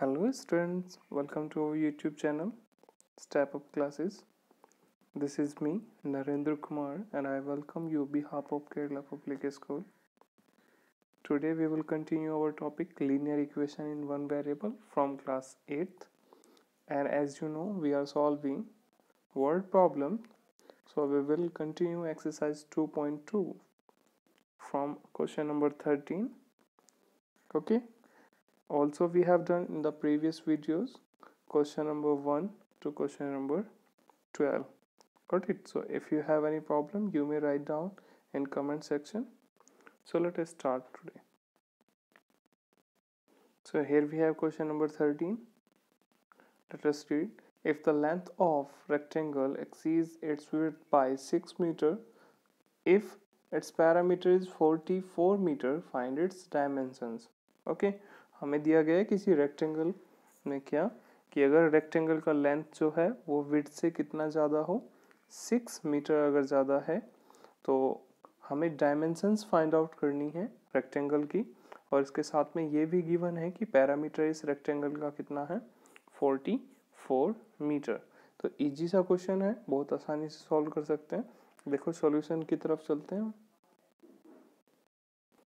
hello students welcome to our youtube channel step up classes this is me narendra kumar and i welcome you behalf of kerala public school today we will continue our topic linear equation in one variable from class 8th and as you know we are solving word problem so we will continue exercise 2.2 from question number 13 okay also we have done in the previous videos question number 1 to question number 12 got it so if you have any problem you may write down in comment section so let us start today so here we have question number 13 let us read if the length of rectangle exceeds its width by 6 meter if its parameter is 44 meter find its dimensions okay हमें दिया गया है किसी rectangle में क्या कि अगर rectangle का लेंथ जो है वो विथ से कितना ज़्यादा हो सिक्स मीटर अगर ज़्यादा है तो हमें डायमेंशंस फाइंड आउट करनी है रेक्टेंगल की और इसके साथ में ये भी गिवन है कि पैरामीटर इस रेक्टेंगल का कितना है फोर्टी फोर मीटर तो इजी सा क्वेश्चन है बहुत आसानी से सॉल्व कर सकते हैं देखो सॉल्यूशन की तरफ चलते हैं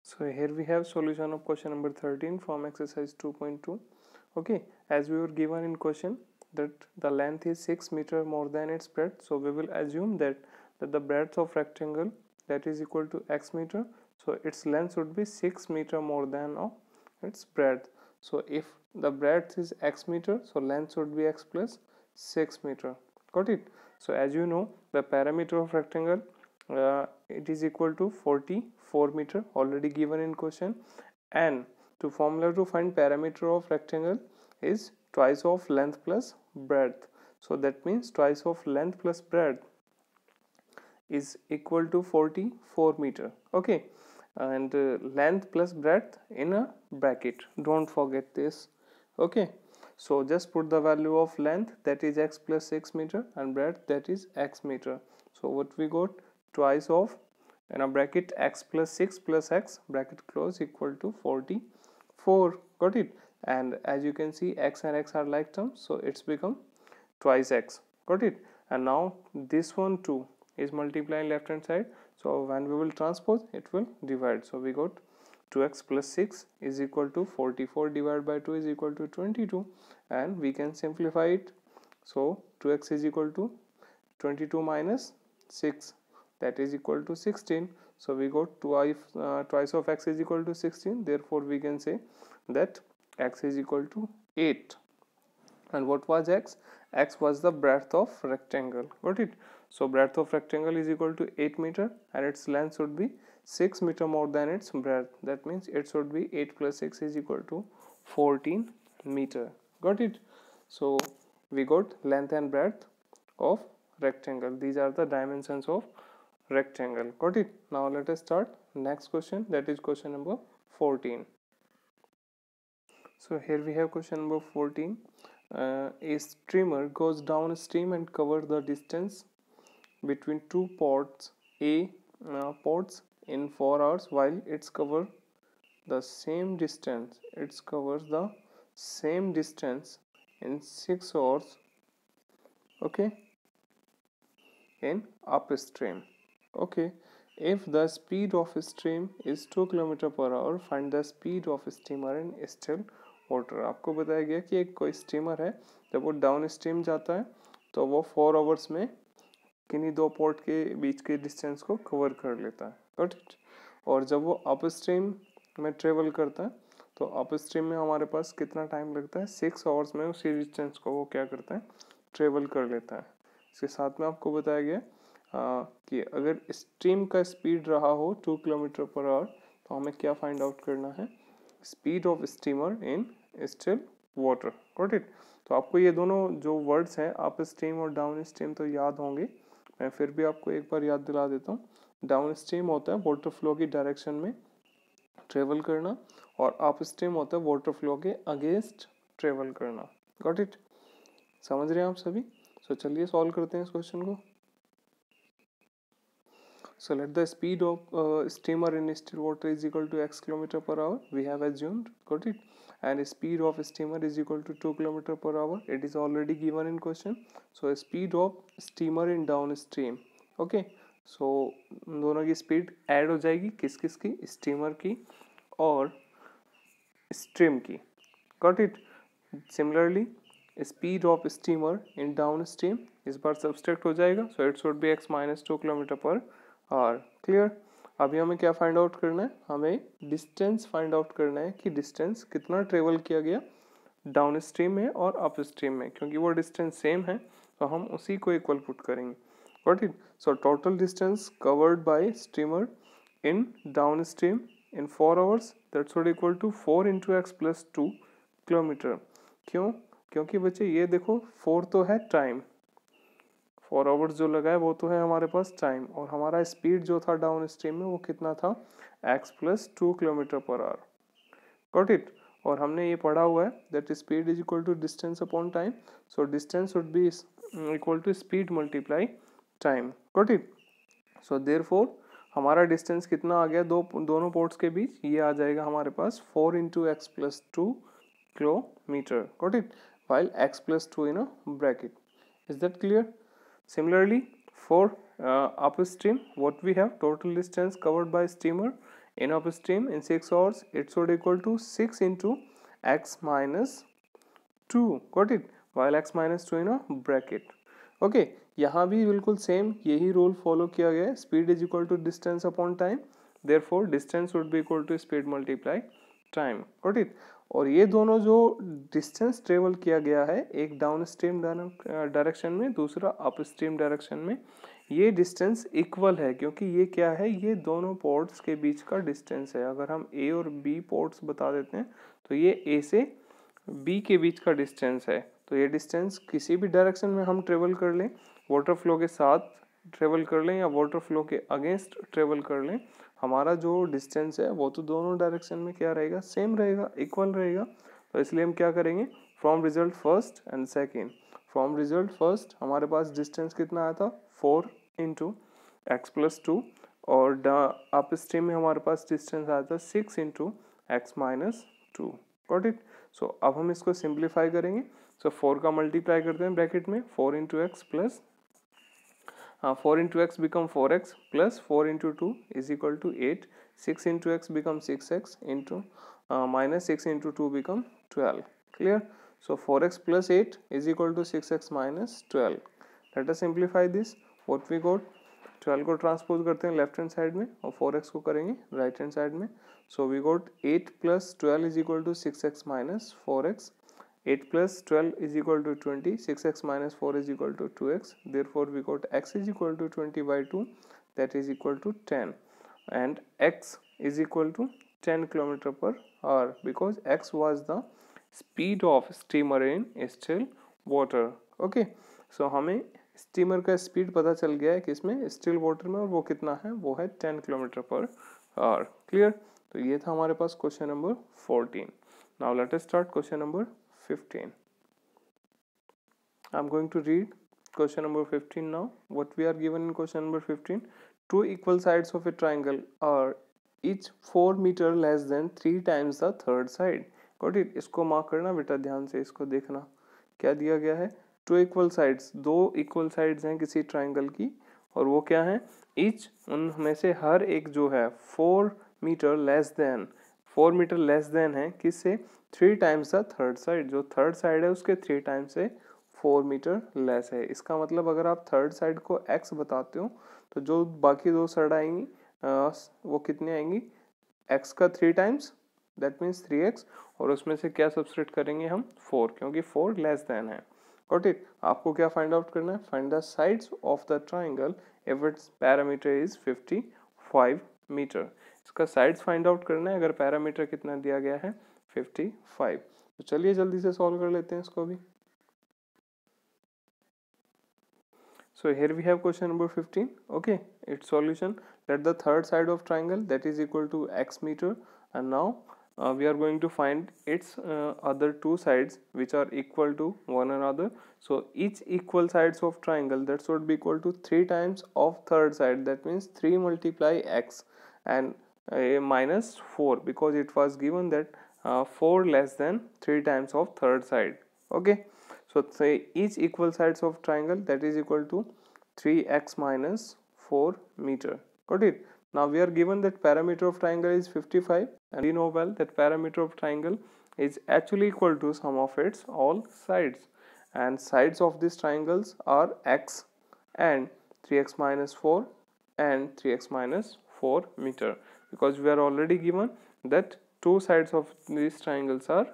so here we have solution of question number 13 from exercise 2.2 okay as we were given in question that the length is 6 meter more than its breadth so we will assume that that the breadth of rectangle that is equal to x meter so its length would be 6 meter more than of its breadth so if the breadth is x meter so length would be x plus 6 meter got it so as you know the parameter of rectangle uh, it is equal to 44 meter already given in question and to formula to find parameter of rectangle is twice of length plus breadth so that means twice of length plus breadth is equal to 44 meter okay and uh, length plus breadth in a bracket don't forget this okay so just put the value of length that is x plus 6 meter and breadth that is x meter so what we got twice of and a bracket x plus 6 plus x bracket close equal to 44 got it and as you can see x and x are like terms so it's become twice x got it and now this one too is multiplying left hand side so when we will transpose it will divide so we got 2x plus 6 is equal to 44 divided by 2 is equal to 22 and we can simplify it so 2x is equal to 22 minus 6 that is equal to 16 so we got twice uh, twice of x is equal to 16 therefore we can say that x is equal to 8 and what was x x was the breadth of rectangle got it so breadth of rectangle is equal to 8 meter and its length should be 6 meter more than its breadth that means it should be 8 plus 6 is equal to 14 meter got it so we got length and breadth of rectangle these are the dimensions of rectangle got it now let us start next question that is question number 14 so here we have question number 14 uh, a streamer goes downstream and covers the distance between two ports a uh, ports in 4 hours while it's cover the same distance it's covers the same distance in 6 hours okay in upstream Okay, if the speed of stream is 2 kilometre per hour find the speed of steamer in still water आपको बताया गया कि एक कोई steamer है जब वो down stream जाता है तो वो फोर आवर्स में किन्हीं दो पोर्ट के बीच के डिस्टेंस को कवर कर लेता है करेक्ट और जब वो अप स्ट्रीम में ट्रेवल करता है तो अप स्ट्रीम में हमारे पास कितना टाइम लगता है सिक्स आवर्स में उसी डिस्टेंस को वो क्या करता है ट्रेवल कर लेता है इसके साथ में आपको बताया गया हाँ, कि अगर स्ट्रीम का स्पीड रहा हो टू किलोमीटर पर आवर तो हमें क्या फाइंड आउट करना है speed of steamer in still water got it तो आपको ये दोनों जो वर्ड्स हैं आप स्ट्रीम और डाउन स्ट्रीम तो याद होंगे मैं फिर भी आपको एक बार याद दिला देता हूँ डाउन स्ट्रीम होता है वाटर फ्लो की डायरेक्शन में ट्रेवल करना और अप स्ट्रीम होता है वाटर फ्लो के अगेंस्ट ट्रेवल करना गॉट इट समझ रहे हैं आप सभी सो so, चलिए सॉल्व करते हैं इस क्वेश्चन को So let the speed of uh, steamer in still water is equal to x kilometer per hour. We have assumed, got it? And speed of steamer is equal to 2 kilometer per hour. It is already given in question. So speed of steamer in downstream. Okay. so, dono ki speed add ho jayegi kis kis ki steamer ki aur stream ki got it similarly speed of steamer in downstream इस बार subtract हो जाएगा so it should be X minus two kilometre per hour हाँ, clear अभी हमें क्या find out करना है हमें डिस्टेंस फाइंड आउट करना है कि डिस्टेंस कितना ट्रेवल किया गया डाउन स्ट्रीम में और अप स्ट्रीम में क्योंकि वो डिस्टेंस सेम है तो हम उसी को इक्वल पुट करेंगे what it so total distance covered by streamer in downstream in four hours that's what equal to four into X plus two kilometre क्यों क्योंकि बच्चे ये देखो फोर तो है टाइम और आवर्स जो लगा है वो तो है हमारे पास टाइम और हमारा स्पीड जो था डाउन स्ट्रीम में वो कितना था X plus two kilometre per hour got it और हमने ये पढ़ा हुआ है that speed is equal to distance upon time so distance would be equal to speed multiply time got it so there हमारा डिस्टेंस कितना आ गया दो दोनों पोर्ट्स के बीच ये आ जाएगा हमारे पास four into X plus two kilometre got it while X plus two in a bracket is that clear Similarly, for uh, upstream, what we have total distance covered by steamer in upstream in 6 hours, it should equal to 6 into x minus 2. Got it? While x minus 2 in a bracket. Okay, यहाँ भी बिल्कुल same यही rule follow किया गया है speed is equal to distance upon time therefore distance would be equal to speed multiply time got it और ये दोनों जो डिस्टेंस ट्रेवल किया गया है एक डाउन स्ट्रीम डायरेक्शन में दूसरा अप स्ट्रीम डायरेक्शन में ये डिस्टेंस इक्वल है क्योंकि ये क्या है ये दोनों पोर्ट्स के बीच का डिस्टेंस है अगर हम ए और बी पोर्ट्स बता देते हैं तो ये ए से बी के बीच का डिस्टेंस है तो ये डिस्टेंस किसी भी डायरेक्शन में हम ट्रेवल कर लें वाटर फ्लो के साथ ट्रेवल कर लें या वाटर फ्लो के अगेंस्ट ट्रेवल कर लें हमारा जो डिस्टेंस है वो तो दोनों डायरेक्शन में क्या रहेगा सेम रहेगा इक्वल रहेगा तो इसलिए हम क्या करेंगे from result first and second from result first हमारे पास डिस्टेंस कितना आया था four into X plus two और अप स्ट्रीम में हमारे पास डिस्टेंस आया था six into X minus two got it so अब हम इसको सिंप्लीफाई करेंगे सो so, फोर का मल्टीप्लाई करते हैं ब्रैकेट में four into X plus uh, 4 into x become 4x plus 4 into 2 is equal to 8 6 into x become 6x into uh, minus 6 into 2 become 12 clear so 4x plus 8 is equal to 6x minus 12 let us simplify this what we got 12 को transpose करते हैं left hand side में और 4x को करेंगे right hand side में so we got 8 plus is is equal to x minus minus 8 plus 12 is equal to 20 6x minus 4 is equal to 2x therefore we got x is equal to 20 by 2 that is equal to 10 and x is equal to 10 kilometer per hour because x was the speed of steamer in still water okay okay. So so, हमें steamer का speed पता चल गया है कि इसमें still water में और वो कितना है वो है 10 किलोमीटर पर आवर क्लियर तो ये था हमारे पास question number 14 now let us start question number 15 i'm going to read question number 15 now what we are given in question number 15 two equal sides of a triangle are each 4 meter less than 3 times the third side got it isko mark karna beta dhyan se isko dekhna kya diya gaya hai two equal sides do equal sides hain kisi triangle ki और वो क्या है each उनमें से हर एक जो है four metre less than four metre less than है किससे three times the third side जो थर्ड साइड है उसके थ्री टाइम्स से फोर मीटर लेस है इसका मतलब अगर आप थर्ड साइड को एक्स बताते हो तो जो बाकी दो साइड आएंगी वो कितनी आएंगी एक्स का three times that means three x और उसमें से क्या सब्सट्रेट करेंगे हम फोर क्योंकि फोर लेस देन है गॉट इट आपको क्या फाइंड आउट करना है find the sides of the triangle if it's perimeter is fifty five metre इसका साइड्स फाइंड आउट करना है अगर पैरामीटर कितना दिया गया है 55 तो चलिए जल्दी से सॉल्व कर लेते हैं इसको भी so here we have question number 15 okay it's solution let the third side of triangle that is equal to x metre and now uh, we are going to find its uh, other two sides which are equal to one another so each equal sides of triangle that should be equal to 3 times of third side that means 3 multiply x and a uh, minus 4 because it was given that uh, 4 less than 3 times of third side okay so say each equal sides of triangle that is equal to 3x minus 4 meter got it now we are given that parameter of triangle is 55 and we know well that parameter of triangle is actually equal to sum of its all sides and sides of these triangles are x and 3x minus 4 and 3x minus 4 meter because we are already given that two sides of these triangles are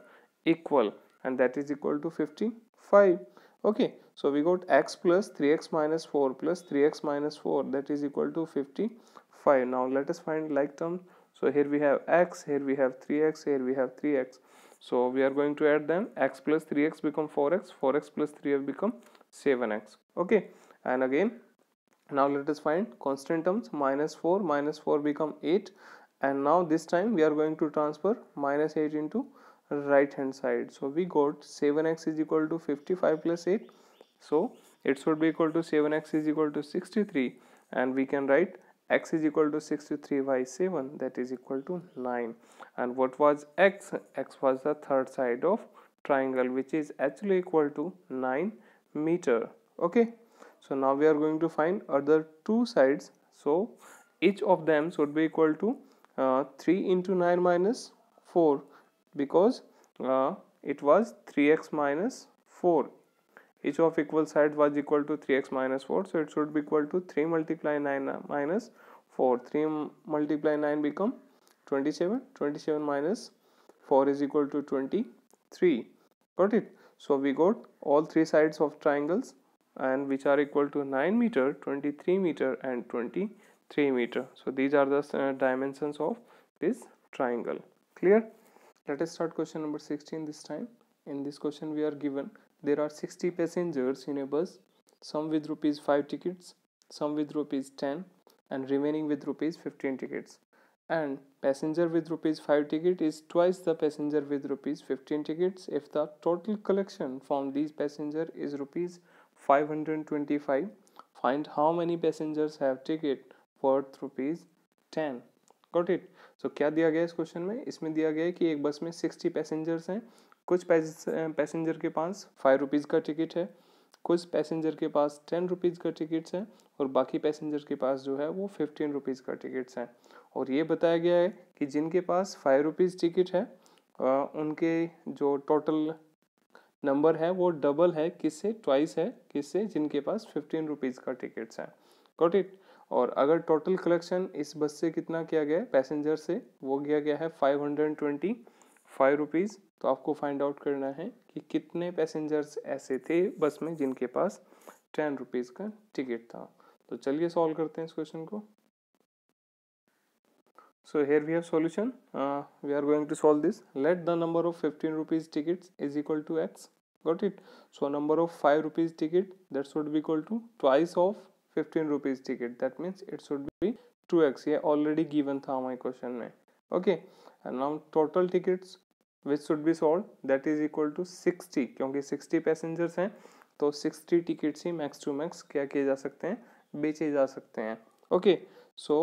equal and that is equal to 55 okay so we got x plus 3x minus 4 plus 3x minus 4 that is equal to 55 now let us find like terms so here we have x here we have 3x here we have 3x so we are going to add them x plus 3x become 4x 4x plus 3 have become 7x okay and again now let us find constant terms minus 4 minus 4 become 8 and now this time we are going to transfer minus 8 into right hand side so we got 7x is equal to 55 plus 8 so it should be equal to 7x is equal to 63 and we can write x is equal to 63 by 7 that is equal to 9 and what was x x was the third side of triangle which is actually equal to 9 meter okay so now we are going to find other two sides so each of them should be equal to uh, 3 into 9 minus 4 because uh, it was 3x minus 4 each of equal sides was equal to 3x minus 4 so it should be equal to 3 multiply 9 uh, minus 4 3 multiply 9 become 27 27 minus 4 is equal to 23 got it so we got all three sides of triangles and which are equal to 9 meter 23 meter and 23 meter so these are the uh, dimensions of this triangle clear let us start question number 16 this time in this question we are given there are 60 passengers in a bus some with rupees 5 tickets some with rupees 10 and remaining with rupees 15 tickets and passenger with rupees 5 ticket is twice the passenger with rupees 15 tickets if the total collection from these passenger is rupees 525 find how many passengers have ticket worth rupees 10 got it so क्या दिया गया इस question में इसमें दिया गया है कि एक बस में सिक्सटी पैसेंजर्स हैं कुछ पैसेंजर के पास फाइव रुपीज़ का टिकट है कुछ पैसेंजर के पास टेन रुपीज़ का टिकट्स है और बाकी पैसेंजर के पास जो है वो फिफ्टीन रुपीज़ का टिकट्स हैं और ये बताया गया है कि जिनके पास फाइव रुपीज़ टिकट है उनके जो टोटल नंबर है वो डबल है किससे ट्वाइस है किससे जिनके पास फिफ्टीन रुपीज़ का टिकट्स है गॉट इट और अगर टोटल कलेक्शन इस बस से कितना किया गया है पैसेंजर से वो किया गया है five hundred twenty five rupees तो आपको फाइंड आउट करना है कि कितने पैसेंजर्स ऐसे थे बस में जिनके पास टेन रुपीज़ का टिकट था तो चलिए सॉल्व करते हैं इस क्वेश्चन को so here we have solution uh, we are going to solve this let the number of 15 rupees tickets is equal to x got it so number of 5 rupees ticket that should be equal to twice of 15 rupees ticket that means it should be 2x Yeah, already given tha my question mein. okay and now total tickets which should be solved that is equal to 60 क्योंकि 60 passengers हैं तो 60 tickets he max to max क्या किए जा सकते हैं बेचे जा सकते हैं okay so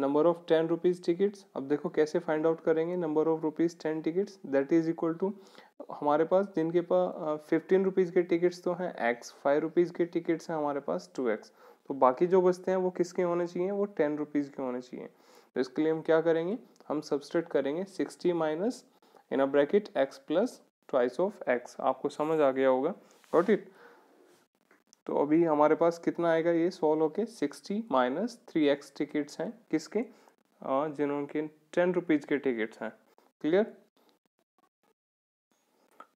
number of ten rupees tickets अब देखो कैसे फाइंड आउट करेंगे number of rupees ten tickets that is equal to हमारे पास जिनके पास फिफ्टीन रुपीज़ के टिकट्स तो हैं एक्स फाइव रुपीज़ के टिकट्स हैं हमारे पास टू एक्स तो बाकी जो बचते हैं वो किसके होने चाहिए वो टेन रुपीज़ के होने चाहिए तो इसके लिए हम क्या करेंगे हम सब्सट्रेट करेंगे sixty minus in a bracket x plus twice of x आपको समझ आ गया होगा गॉट इट तो अभी हमारे पास कितना आएगा ये सॉल्व होके sixty minus three x tickets हैं किसके जिन्होंने टेन रुपीज़ के टिकट्स हैं clear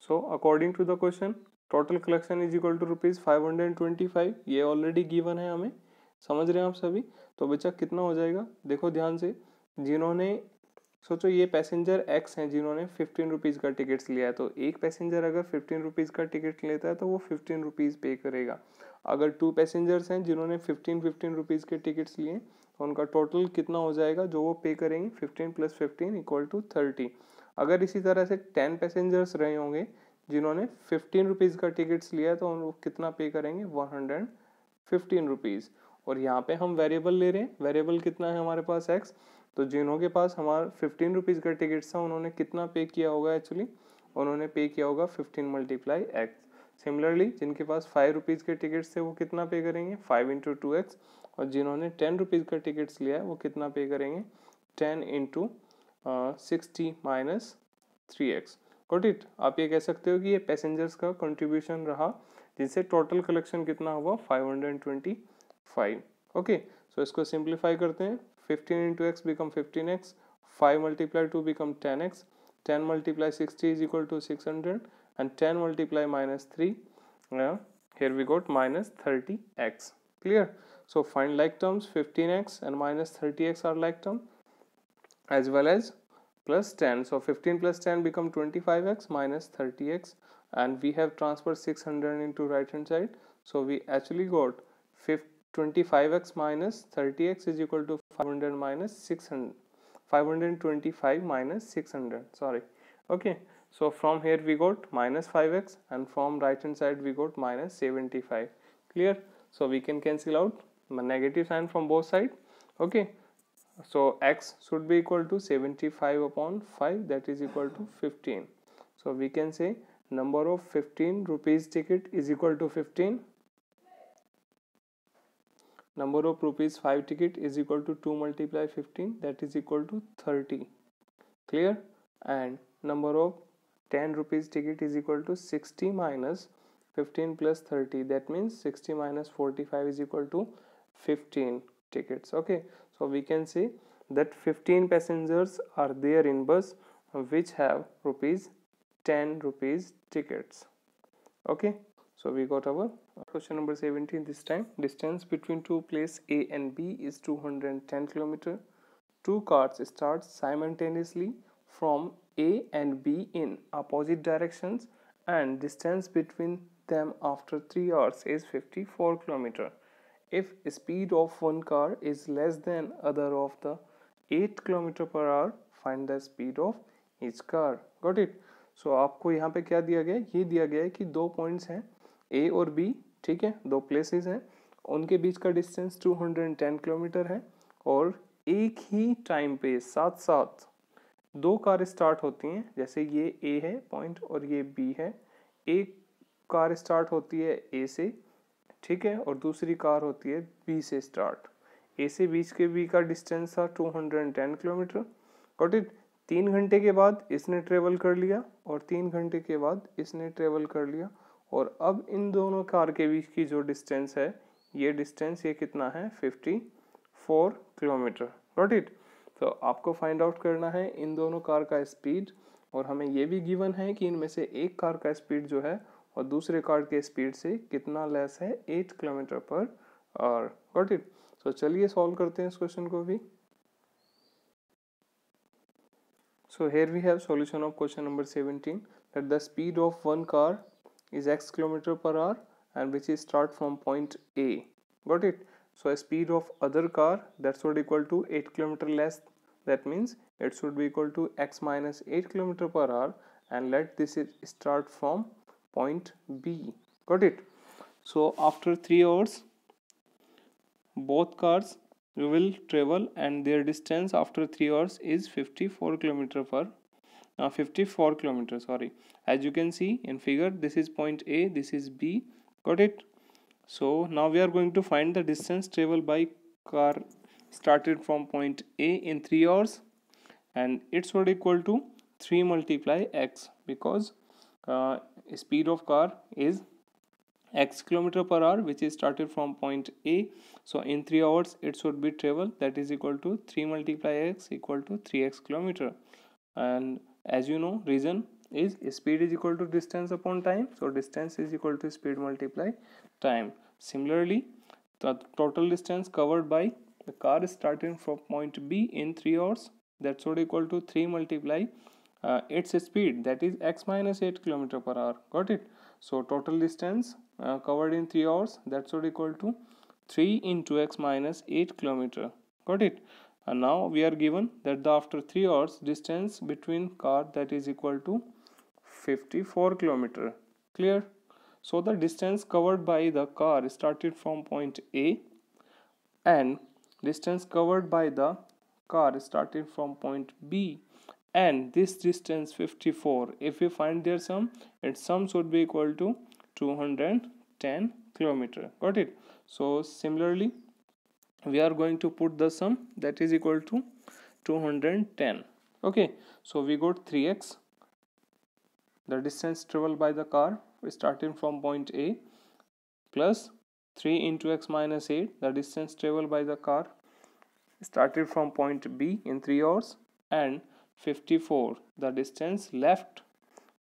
so according to the question total collection is equal to rupees five hundred twenty five ये ऑलरेडी गिवन है हमें समझ रहे हैं आप सभी तो बच्चा कितना हो जाएगा देखो ध्यान से जिन्होंने सोचो ये पैसेंजर एक्स हैं जिन्होंने फिफ्टीन रुपीज़ का टिकट्स लिया है तो एक पैसेंजर अगर फिफ्टीन रुपीज़ का टिकट लेता है तो वो फिफ्टीन रुपीज़ पे करेगा अगर टू पैसेंजर्स हैं जिन्होंने फिफ्टीन फिफ्टीन रुपीज़ के टिकट्स लिए तो उनका टोटल कितना हो जाएगा जो वो पे करेंगे fifteen plus fifteen equal to thirty अगर इसी तरह से टेन पैसेंजर्स रहे होंगे जिन्होंने फिफ्टीन रुपीज़ का टिकट्स लिया है तो उन कितना पे करेंगे वन हंड्रेड फिफ्टीन रुपीज़ और यहाँ पे हम वेरिएबल ले रहे हैं वेरिएबल कितना है हमारे पास एक्स तो जिन्हों के पास हमारा फिफ्टीन रुपीज़ का टिकट था उन्होंने कितना पे किया होगा एक्चुअली उन्होंने पे किया होगा फिफ्टीन मल्टीप्लाई एक्स सिमिलरली जिनके पास फाइव रुपीज़ के टिकट्स थे वो कितना पे करेंगे फाइव इंटू टू एक्स और जिन्होंने टेन रुपीज़ का टिकट्स लिया है वो कितना पे करेंगे ten into sixty minus three x got it आप ये कह सकते हो कि ये पैसेंजर्स का कंट्रीब्यूशन रहा जिससे टोटल कलेक्शन कितना हुआ five hundred and twenty five okay so इसको सिंप्लीफाई करते हैं 15 into x become 15x 5 multiply 2 become 10x 10 multiply 60 is equal to 600 and 10 multiply minus 3 yeah, here we got minus 30x clear so find like terms 15x and minus 30x are like term as well as plus 10 so 15 plus 10 become 25x minus 30x and we have transferred 600 into right hand side so we actually got 25x minus 30x is equal to 500 minus 600 525 minus 600 sorry okay so from here we got minus 5x and from right hand side we got minus 75 clear so we can cancel out negative sign from both side okay so x should be equal to 75 upon 5 that is equal to 15 so we can say number of 15 rupees ticket is equal to 15 number of rupees 5 ticket is equal to 2 multiply 15 that is equal to 30 clear and number of 10 rupees ticket is equal to 60 minus 15 plus 30 that means 60 minus 45 is equal to 15 tickets okay so we can see that 15 passengers are there in bus which have rupees 10 rupees tickets okay so we got our question number 17 this time distance between two place a and b is 210 kilometer two cars start simultaneously from a and b in opposite directions and distance between them after 3 hours is 54 kilometer if speed of one car is less than other of the 8 kilometer per hour find the speed of each car got it so aapko yahan pe kya diya gaya है ये दिया गया है कि दो points हैं ए और B ठीक है दो प्लेसेस हैं उनके बीच का डिस्टेंस 210 किलोमीटर है और एक ही टाइम पे साथ साथ दो कार स्टार्ट होती हैं जैसे ये ए है पॉइंट और ये बी है एक कार स्टार्ट होती है ए से ठीक है और दूसरी कार होती है बी से स्टार्ट ए से बीच के बी का डिस्टेंस था 210 किलोमीटर गॉट इट तीन घंटे के बाद इसने ट्रेवल कर लिया और तीन घंटे के बाद इसने ट्रेवल कर लिया और अब इन दोनों कार के बीच की जो डिस्टेंस है ये डिस्टेंस ये कितना है 54 किलोमीटर नॉट इट तो आपको फाइंड आउट करना है इन दोनों कार का स्पीड और हमें ये भी गिवन है कि इनमें से एक कार का स्पीड जो है और दूसरे कार के स्पीड से कितना लेस है eight kilometre per hour got it तो चलिए सॉल्व करते हैं इस क्वेश्चन को भी so here we have solution of question number seventeen that the speed of one car is x kilometer per hour and which is start from point A got it so a speed of other car that should equal to 8 kilometer less that means it should be equal to x minus 8 kilometer per hour and let this start from point B got it so after 3 hours both cars will travel and their distance after 3 hours is 54 kilometer per uh, 54 kilometers sorry as you can see in figure this is point a this is b got it so now we are going to find the distance traveled by car started from point a in 3 hours and it's what equal to 3 multiply x because uh, speed of car is x kilometer per hour which is started from point a so in 3 hours it should be travel that is equal to 3 multiply x equal to 3x kilometer and as you know reason is speed is equal to distance upon time so distance is equal to speed multiply time similarly the total distance covered by the car is starting from point b in 3 hours that's what equal to 3 multiply uh, its speed that is x minus 8 kilometer per hour got it so total distance uh, covered in 3 hours that's what equal to 3 into x minus 8 kilometer got it and now we are given that the after 3 hours distance between car that is equal to 54 kilometer clear so the distance covered by the car started from point A and distance covered by the car started from point B and this distance 54 if we find their sum its sum should be equal to 210 kilometer got it so similarly we are going to put the sum that is equal to 210 okay so we got 3x the distance traveled by the car starting from point a plus 3 into x minus 8 the distance traveled by the car started from point b in 3 hours and 54 the distance left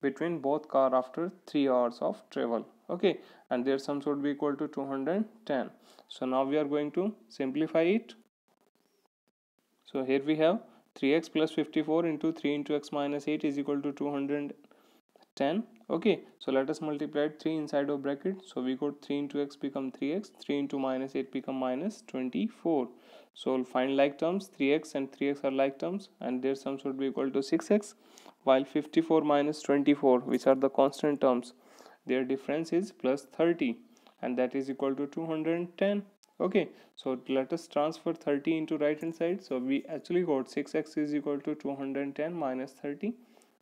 between both car after 3 hours of travel okay and their sums would be equal to 210 so now we are going to simplify it so here we have 3x plus 54 into 3 into x minus 8 is equal to 210 okay so let us multiply 3 inside of bracket so we got 3 into x become 3x 3 into minus 8 become minus 24 so we'll find like terms 3x and 3x are like terms and their sums would be equal to 6x while 54 minus 24 which are the constant terms their difference is plus 30 and that is equal to 210 okay so let us transfer 30 into right hand side so we actually got 6x is equal to 210 minus 30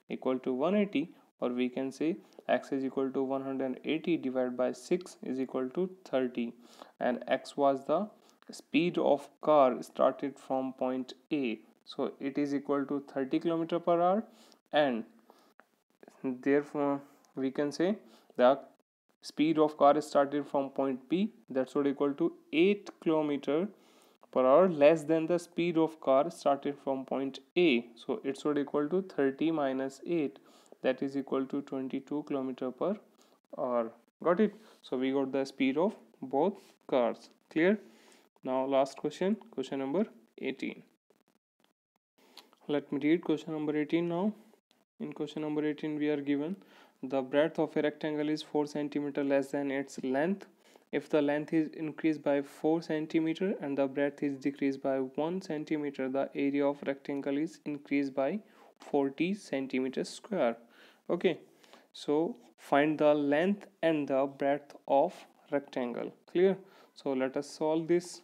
equal to 180 or we can say x is equal to 180 divided by 6 is equal to 30 and x was the speed of car started from point a so it is equal to 30 kilometer per hour and therefore we can say the speed of car started from point p that's what equal to 8 kilometer per hour less than the speed of car started from point a so it's what equal to 30 minus 8 that is equal to 22 kilometer per hour got it so we got the speed of both cars clear now last question question number 18 let me read question number 18 now in question number 18 we are given the breadth of a rectangle is 4 centimeter less than its length if the length is increased by 4 centimeter and the breadth is decreased by 1 centimeter the area of rectangle is increased by 40 centimeter square okay so find the length and the breadth of rectangle clear so let us solve this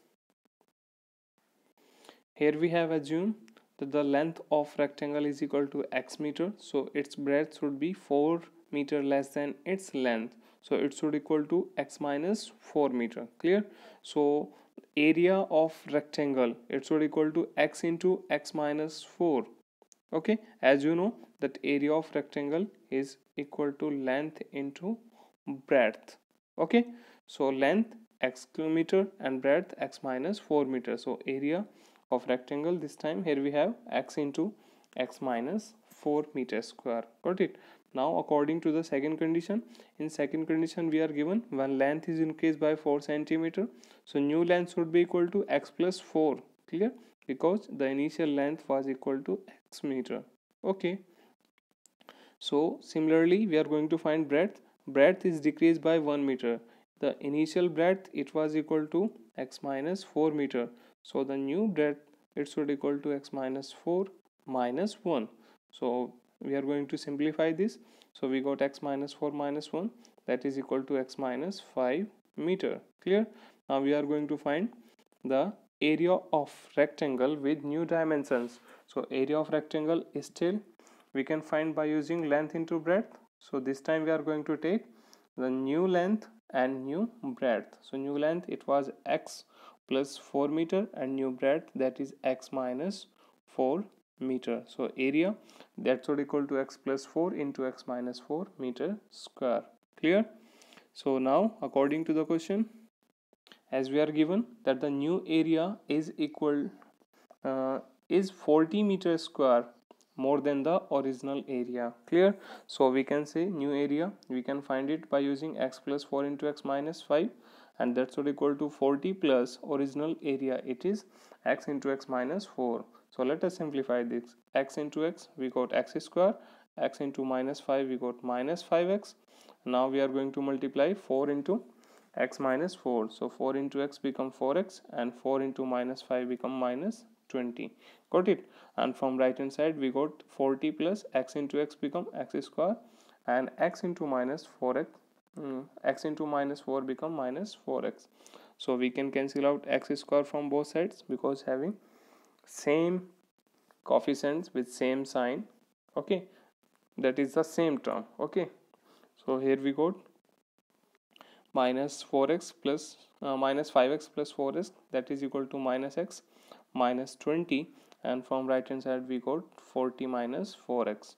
here we have assumed that the length of rectangle is equal to x meter so its breadth should be 4 meter less than its length so it should equal to x minus 4 meter clear so area of rectangle it should equal to x into x minus 4 okay as you know that area of rectangle is equal to length into breadth okay so length x kilometer and breadth x minus 4 meter so area of rectangle this time here we have x into x minus 4 meter square got it now according to the second condition in second condition we are given when length is increased by 4 centimeter so new length should be equal to x plus 4 clear because the initial length was equal to x meter okay so similarly we are going to find breadth breadth is decreased by 1 meter the initial breadth it was equal to x minus 4 meter so the new breadth it should equal to x minus 4 minus 1 so we are going to simplify this so we got x minus 4 minus 1 that is equal to x minus 5 meter clear now we are going to find the area of rectangle with new dimensions so area of rectangle is still we can find by using length into breadth so this time we are going to take the new length and new breadth so new length it was x plus 4 meter and new breadth that is x minus 4 meter so area that's what equal to x plus 4 into x minus 4 meter square clear so now according to the question as we are given that the new area is equal uh, is 40 meter square more than the original area clear so we can say new area we can find it by using x plus 4 into x minus 5 and that's what equal to 40 plus original area it is x into x minus 4 so let us simplify this x into x we got x square x into minus 5 we got minus 5x now we are going to multiply 4 into x minus 4 so 4 into x become 4x and 4 into minus 5 become minus 20 got it and from right hand side we got 40 plus x into x become x square and x into minus 4x mm, x into minus 4 become minus 4x so we can cancel out x square from both sides because having same coefficients with same sign okay that is the same term okay so here we go minus 4x plus, uh, minus 5x plus 4x that is equal to minus x minus 20 and from right hand side we got 40 minus 4x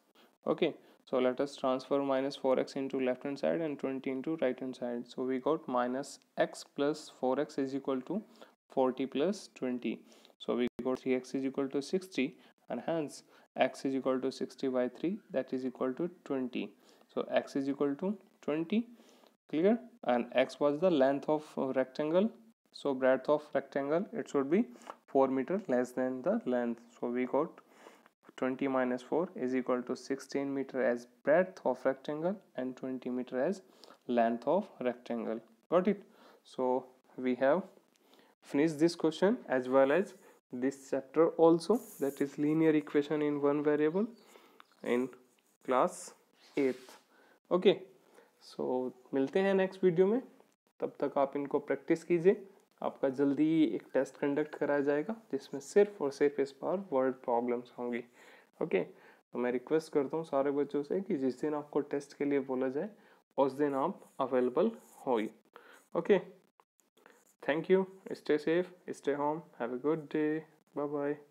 okay so let us transfer minus 4x into left hand side and 20 into right hand side so we got minus x plus 4x is equal to 40 plus 20 so we got 3x is equal to 60 and hence x is equal to 60 by 3 that is equal to 20 so x is equal to 20 clear and x was the length of uh, rectangle so breadth of rectangle it should be 4 meter less than the length so we got 20 minus 4 is equal to 16 meter as breadth of rectangle and 20 meter as length of rectangle got it so we have finished this question as well as this chapter also that is linear equation in one variable in class 8th okay so मिलते हैं next video में तब तक आप इनको practice कीजिए आपका जल्दी ही एक टेस्ट कंडक्ट कराया जाएगा जिसमें सिर्फ और सिर्फ इस बार वर्ड प्रॉब्लम्स होंगी ओके तो मैं रिक्वेस्ट करता हूँ सारे बच्चों से कि जिस दिन आपको टेस्ट के लिए बोला जाए उस दिन आप अवेलेबल हो okay Thank you. Stay safe. Stay home. Have a good day. Bye bye.